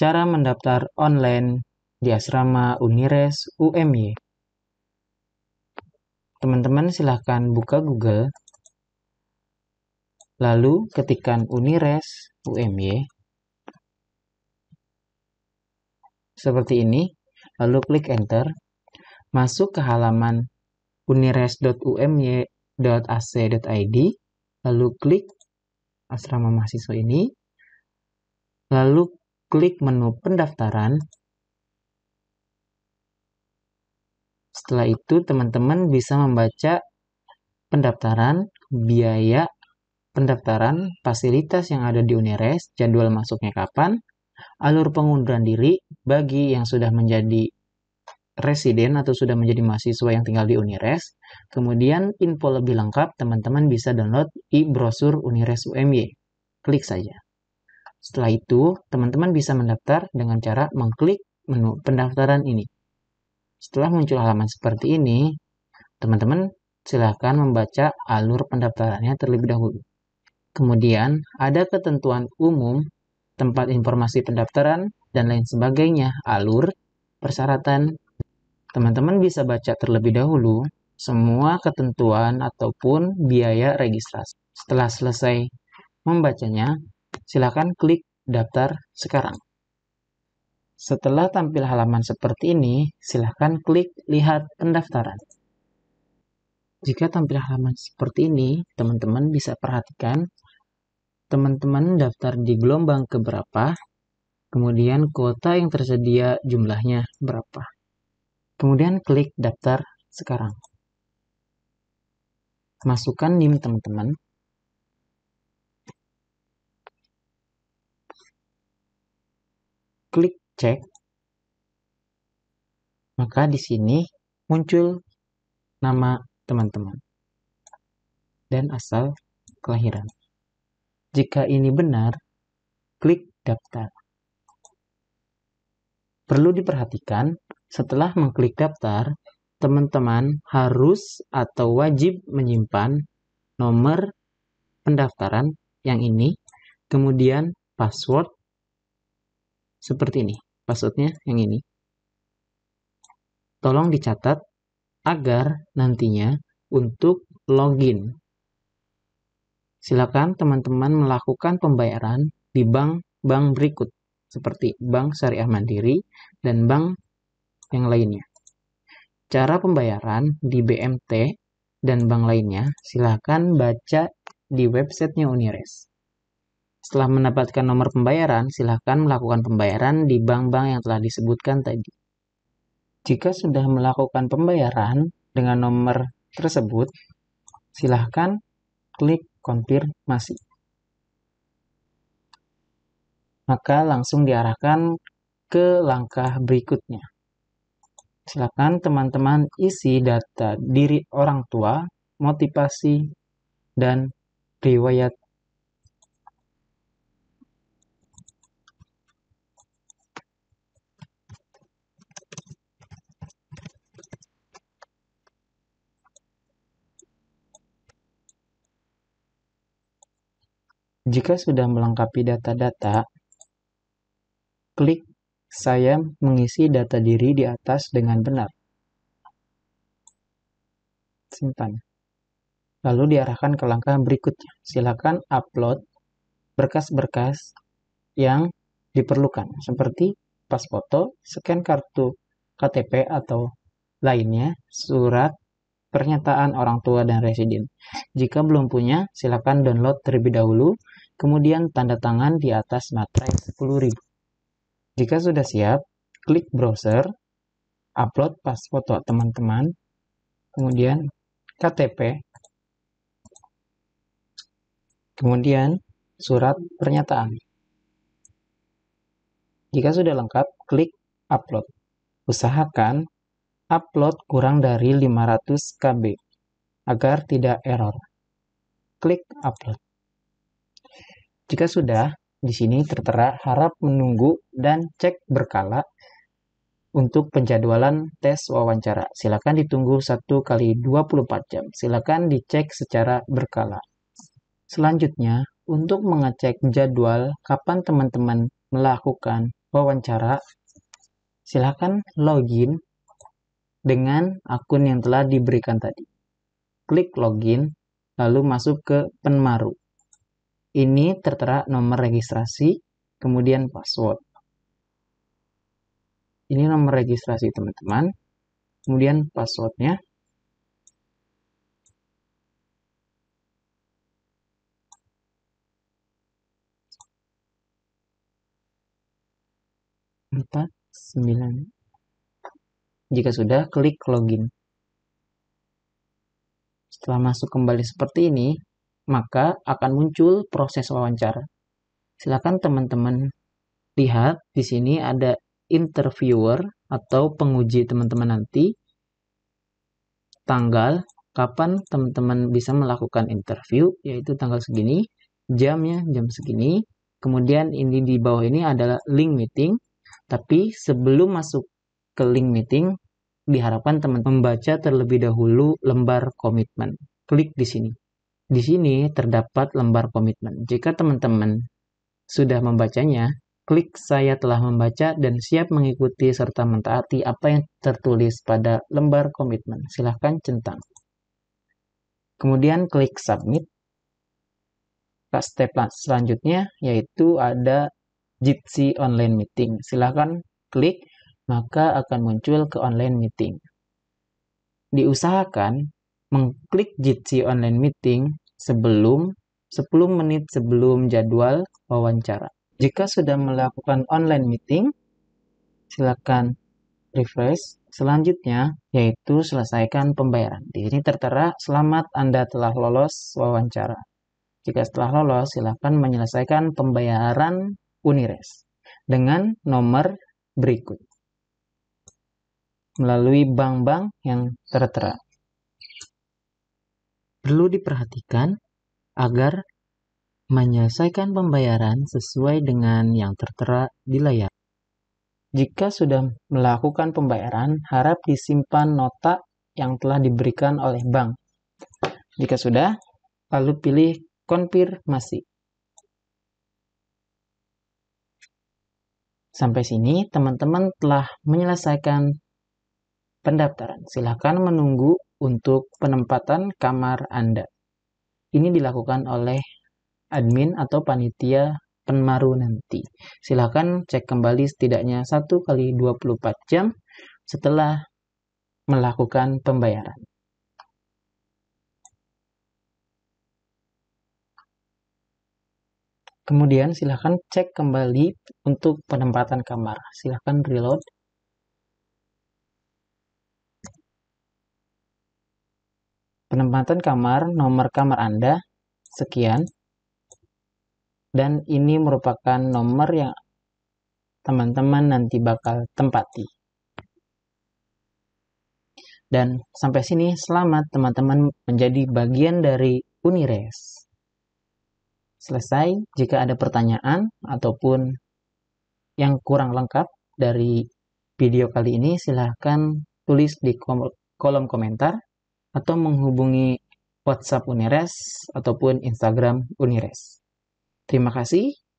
cara mendaftar online di asrama Unires UMY. Teman-teman silahkan buka Google, lalu ketikkan Unires UMY. Seperti ini, lalu klik Enter. Masuk ke halaman unires.umy.ac.id, lalu klik asrama mahasiswa ini, lalu klik menu pendaftaran. Setelah itu, teman-teman bisa membaca pendaftaran, biaya pendaftaran, fasilitas yang ada di Unires, jadwal masuknya kapan, alur pengunduran diri bagi yang sudah menjadi residen atau sudah menjadi mahasiswa yang tinggal di UNIRES. Kemudian info lebih lengkap teman-teman bisa download e-brosur UNIRES UMY. Klik saja. Setelah itu, teman-teman bisa mendaftar dengan cara mengklik menu pendaftaran ini. Setelah muncul halaman seperti ini, teman-teman silahkan membaca alur pendaftarannya terlebih dahulu. Kemudian, ada ketentuan umum, tempat informasi pendaftaran, dan lain sebagainya, alur, persyaratan. Teman-teman bisa baca terlebih dahulu semua ketentuan ataupun biaya registrasi. Setelah selesai membacanya, Silahkan klik daftar sekarang. Setelah tampil halaman seperti ini, silahkan klik lihat pendaftaran. Jika tampil halaman seperti ini, teman-teman bisa perhatikan teman-teman daftar di gelombang keberapa, kemudian kuota yang tersedia jumlahnya berapa. Kemudian klik daftar sekarang. Masukkan NIM teman-teman. klik cek, maka di sini muncul nama teman-teman dan asal kelahiran. Jika ini benar, klik daftar. Perlu diperhatikan, setelah mengklik daftar, teman-teman harus atau wajib menyimpan nomor pendaftaran yang ini, kemudian password seperti ini. passwordnya yang ini. Tolong dicatat agar nantinya untuk login. Silakan teman-teman melakukan pembayaran di bank-bank berikut seperti Bank Syariah Mandiri dan bank yang lainnya. Cara pembayaran di BMT dan bank lainnya silakan baca di websitenya Unires. Setelah mendapatkan nomor pembayaran, silahkan melakukan pembayaran di bank-bank yang telah disebutkan tadi. Jika sudah melakukan pembayaran dengan nomor tersebut, silahkan klik konfirmasi. Maka langsung diarahkan ke langkah berikutnya. Silakan teman-teman isi data diri orang tua, motivasi, dan riwayat Jika sudah melengkapi data-data, klik saya mengisi data diri di atas dengan benar. Simpan. Lalu diarahkan ke langkah berikutnya. Silakan upload berkas-berkas yang diperlukan, seperti pas foto, scan kartu KTP atau lainnya, surat, pernyataan orang tua dan residen. Jika belum punya, silakan download terlebih dahulu kemudian tanda tangan di atas materai 10.000. Jika sudah siap, klik browser, upload pas foto teman-teman, kemudian KTP, kemudian surat pernyataan. Jika sudah lengkap, klik upload. Usahakan upload kurang dari 500 KB agar tidak error. Klik upload. Jika sudah, di sini tertera harap menunggu dan cek berkala untuk penjadwalan tes wawancara. Silakan ditunggu 1 kali 24 jam. Silakan dicek secara berkala. Selanjutnya, untuk mengecek jadwal kapan teman-teman melakukan wawancara, silakan login dengan akun yang telah diberikan tadi. Klik login, lalu masuk ke penmaru ini tertera nomor registrasi, kemudian password. Ini nomor registrasi teman-teman, kemudian passwordnya. Empat, sembilan. Jika sudah, klik login. Setelah masuk kembali seperti ini, maka akan muncul proses wawancara. Silakan teman-teman lihat di sini ada interviewer atau penguji teman-teman nanti tanggal kapan teman-teman bisa melakukan interview yaitu tanggal segini, jamnya jam segini. Kemudian ini di bawah ini adalah link meeting. Tapi sebelum masuk ke link meeting diharapkan teman teman membaca terlebih dahulu lembar komitmen. Klik di sini. Di sini terdapat lembar komitmen. Jika teman-teman sudah membacanya, klik saya telah membaca dan siap mengikuti serta mentaati apa yang tertulis pada lembar komitmen. Silahkan centang. Kemudian klik submit. Step selanjutnya yaitu ada Jitsi online meeting. Silahkan klik, maka akan muncul ke online meeting. Diusahakan mengklik Jitsi Online Meeting sebelum 10 menit sebelum jadwal wawancara. Jika sudah melakukan online meeting, silakan refresh. Selanjutnya, yaitu selesaikan pembayaran. Di sini tertera, selamat Anda telah lolos wawancara. Jika setelah lolos, silakan menyelesaikan pembayaran Unires dengan nomor berikut. Melalui bank-bank yang tertera perlu diperhatikan agar menyelesaikan pembayaran sesuai dengan yang tertera di layar. Jika sudah melakukan pembayaran, harap disimpan nota yang telah diberikan oleh bank. Jika sudah, lalu pilih konfirmasi. Sampai sini, teman-teman telah menyelesaikan pendaftaran. Silakan menunggu untuk penempatan kamar Anda. Ini dilakukan oleh admin atau panitia penmaru nanti. Silahkan cek kembali setidaknya 1 kali 24 jam setelah melakukan pembayaran. Kemudian silahkan cek kembali untuk penempatan kamar. Silahkan reload. penempatan kamar, nomor kamar Anda, sekian. Dan ini merupakan nomor yang teman-teman nanti bakal tempati. Dan sampai sini selamat teman-teman menjadi bagian dari Unires. Selesai, jika ada pertanyaan ataupun yang kurang lengkap dari video kali ini silahkan tulis di kolom komentar atau menghubungi WhatsApp Unires ataupun Instagram Unires. Terima kasih.